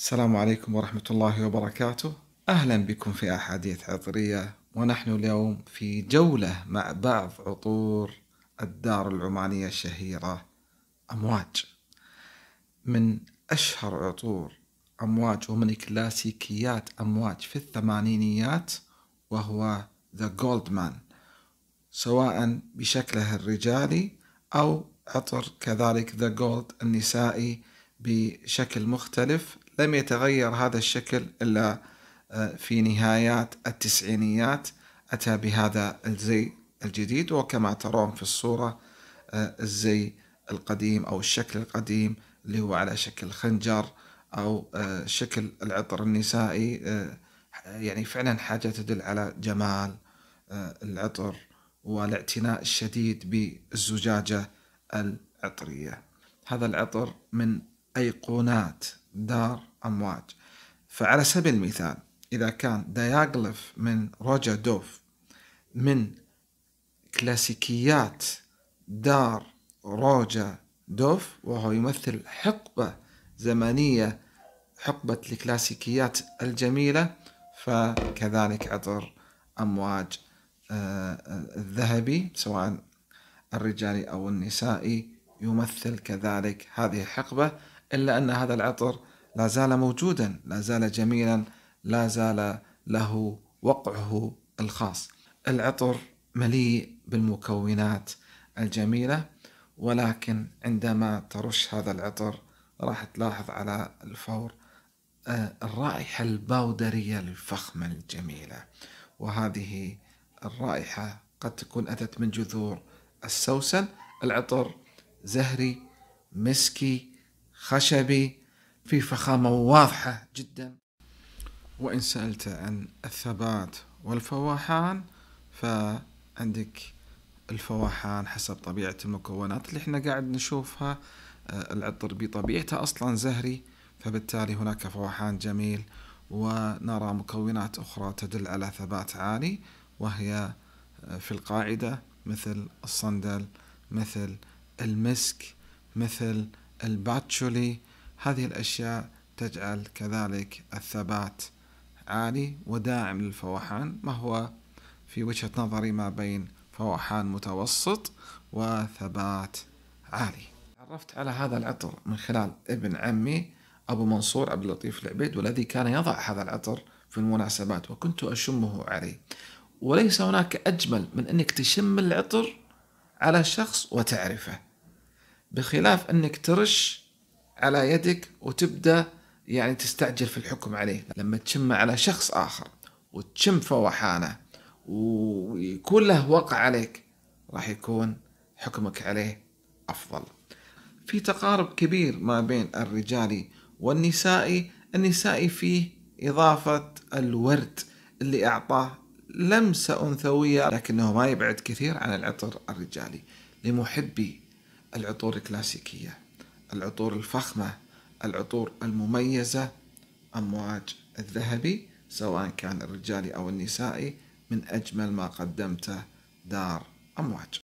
السلام عليكم ورحمة الله وبركاته أهلا بكم في أحاديث عطرية ونحن اليوم في جولة مع بعض عطور الدار العمانية الشهيرة أمواج من أشهر عطور أمواج ومن كلاسيكيات أمواج في الثمانينيات وهو ذا جولدمان سواء بشكله الرجالي أو عطر كذلك ذا جولد النسائي بشكل مختلف لم يتغير هذا الشكل إلا آه، في نهايات التسعينيات أتى بهذا الزي الجديد وكما ترون في الصورة آه، الزي القديم أو الشكل القديم اللي هو على شكل خنجر أو آه، شكل العطر النسائي يعني فعلا حاجة تدل على جمال العطر والاعتناء الشديد بالزجاجة العطرية هذا العطر من أيقونات دار أمواج فعلى سبيل المثال إذا كان دياغلف من روجا دوف من كلاسيكيات دار روجا دوف وهو يمثل حقبة زمنية حقبة الكلاسيكيات الجميلة فكذلك عطر أمواج آه، آه، الذهبي سواء الرجالي أو النسائي يمثل كذلك هذه الحقبة إلا أن هذا العطر لا زال موجودا لا زال جميلا لا زال له وقعه الخاص العطر مليء بالمكونات الجميلة ولكن عندما ترش هذا العطر راح تلاحظ على الفور آه، الرائحة الباودرية الفخمة الجميلة وهذه الرائحة قد تكون أتت من جذور السوسن العطر زهري مسكي خشبي في فخامة واضحة جدا وإن سألت عن الثبات والفواحان فعندك الفواحان حسب طبيعة المكونات اللي احنا قاعد نشوفها آه، العطر بطبيعته أصلا زهري فبالتالي هناك فواحان جميل ونرى مكونات أخرى تدل على ثبات عالي وهي آه، في القاعدة مثل الصندل مثل المسك مثل الباتشولي هذه الأشياء تجعل كذلك الثبات عالي وداعم للفوحان ما هو في وجهة نظري ما بين فوحان متوسط وثبات عالي تعرفت على هذا العطر من خلال ابن عمي أبو منصور عبد اللطيف العبيد والذي كان يضع هذا العطر في المناسبات وكنت أشمه عليه وليس هناك أجمل من أنك تشم العطر على شخص وتعرفه بخلاف انك ترش على يدك وتبدا يعني تستعجل في الحكم عليه لما تشمه على شخص اخر وتشم فوحانه ويكون له وقع عليك راح يكون حكمك عليه افضل في تقارب كبير ما بين الرجال والنسائي النسائي فيه اضافه الورد اللي اعطاه لمسه انثويه لكنه ما يبعد كثير عن العطر الرجالي لمحبي العطور الكلاسيكية العطور الفخمة العطور المميزة أمواج الذهبي سواء كان الرجالي أو النسائي من أجمل ما قدمته دار أمواج